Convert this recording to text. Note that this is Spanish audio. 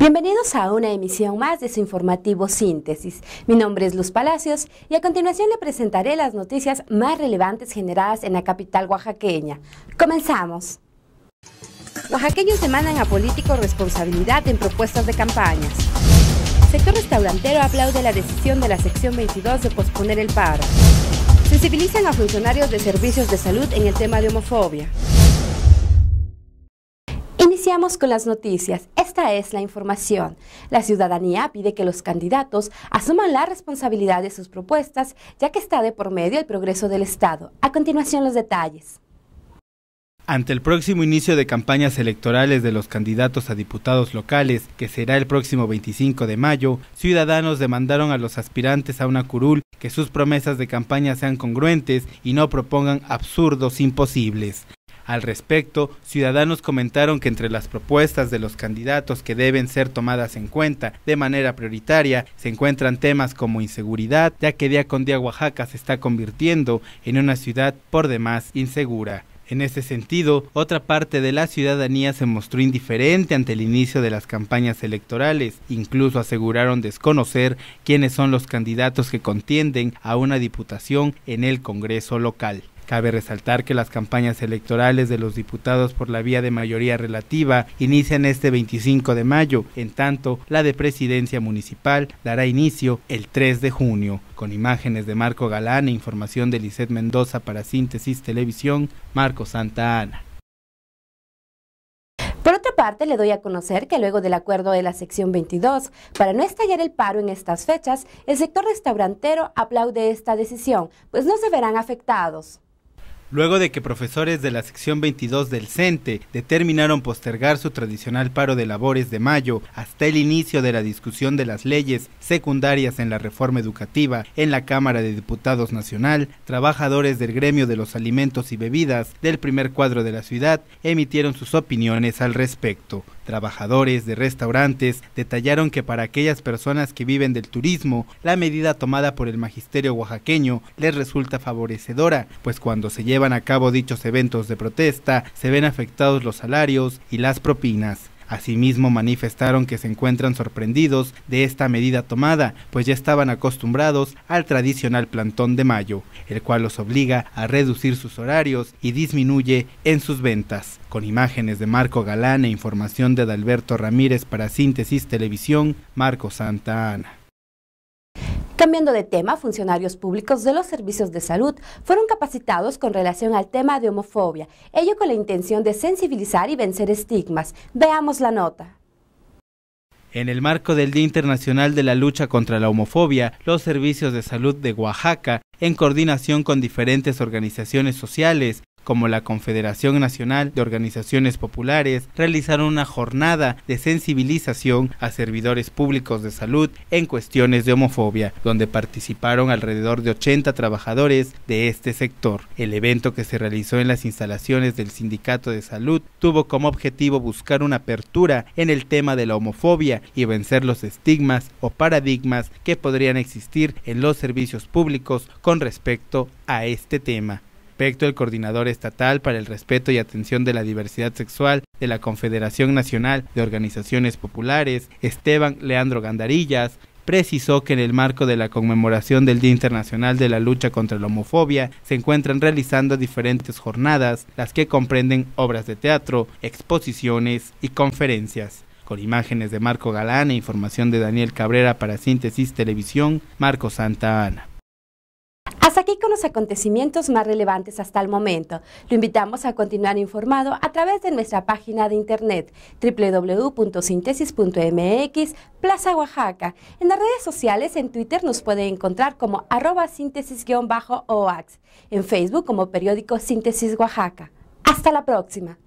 Bienvenidos a una emisión más de su informativo Síntesis. Mi nombre es Luz Palacios y a continuación le presentaré las noticias más relevantes generadas en la capital oaxaqueña. Comenzamos. Oaxaqueños demandan a políticos responsabilidad en propuestas de campañas. Sector restaurantero aplaude la decisión de la sección 22 de posponer el paro. Sensibilizan a funcionarios de servicios de salud en el tema de homofobia con las noticias. Esta es la información. La ciudadanía pide que los candidatos asuman la responsabilidad de sus propuestas, ya que está de por medio el progreso del Estado. A continuación los detalles. Ante el próximo inicio de campañas electorales de los candidatos a diputados locales, que será el próximo 25 de mayo, ciudadanos demandaron a los aspirantes a una curul que sus promesas de campaña sean congruentes y no propongan absurdos imposibles. Al respecto, ciudadanos comentaron que entre las propuestas de los candidatos que deben ser tomadas en cuenta de manera prioritaria se encuentran temas como inseguridad, ya que día con día Oaxaca se está convirtiendo en una ciudad por demás insegura. En este sentido, otra parte de la ciudadanía se mostró indiferente ante el inicio de las campañas electorales, incluso aseguraron desconocer quiénes son los candidatos que contienden a una diputación en el Congreso local. Cabe resaltar que las campañas electorales de los diputados por la vía de mayoría relativa inician este 25 de mayo, en tanto la de presidencia municipal dará inicio el 3 de junio. Con imágenes de Marco Galán e información de Lizeth Mendoza para Síntesis Televisión, Marco Santa Ana. Por otra parte, le doy a conocer que luego del acuerdo de la sección 22, para no estallar el paro en estas fechas, el sector restaurantero aplaude esta decisión, pues no se verán afectados luego de que profesores de la sección 22 del CENTE determinaron postergar su tradicional paro de labores de mayo hasta el inicio de la discusión de las leyes secundarias en la reforma educativa en la Cámara de Diputados Nacional, trabajadores del gremio de los alimentos y bebidas del primer cuadro de la ciudad emitieron sus opiniones al respecto. Trabajadores de restaurantes detallaron que para aquellas personas que viven del turismo, la medida tomada por el magisterio oaxaqueño les resulta favorecedora, pues cuando se llevan a cabo dichos eventos de protesta, se ven afectados los salarios y las propinas. Asimismo, manifestaron que se encuentran sorprendidos de esta medida tomada, pues ya estaban acostumbrados al tradicional plantón de mayo, el cual los obliga a reducir sus horarios y disminuye en sus ventas. Con imágenes de Marco Galán e información de Adalberto Ramírez para Síntesis Televisión, Marco Santa Ana. Cambiando de tema, funcionarios públicos de los servicios de salud fueron capacitados con relación al tema de homofobia, ello con la intención de sensibilizar y vencer estigmas. Veamos la nota. En el marco del Día Internacional de la Lucha contra la Homofobia, los servicios de salud de Oaxaca, en coordinación con diferentes organizaciones sociales, como la Confederación Nacional de Organizaciones Populares, realizaron una jornada de sensibilización a servidores públicos de salud en cuestiones de homofobia, donde participaron alrededor de 80 trabajadores de este sector. El evento que se realizó en las instalaciones del Sindicato de Salud tuvo como objetivo buscar una apertura en el tema de la homofobia y vencer los estigmas o paradigmas que podrían existir en los servicios públicos con respecto a este tema respecto, el coordinador estatal para el respeto y atención de la diversidad sexual de la Confederación Nacional de Organizaciones Populares, Esteban Leandro Gandarillas, precisó que en el marco de la conmemoración del Día Internacional de la Lucha contra la Homofobia se encuentran realizando diferentes jornadas, las que comprenden obras de teatro, exposiciones y conferencias. Con imágenes de Marco Galán e información de Daniel Cabrera para Síntesis Televisión, Marco Santa Ana con los acontecimientos más relevantes hasta el momento. Lo invitamos a continuar informado a través de nuestra página de internet www.sintesis.mx Plaza Oaxaca. En las redes sociales, en Twitter nos puede encontrar como arroba síntesis-oax, en Facebook como periódico Síntesis Oaxaca. Hasta la próxima.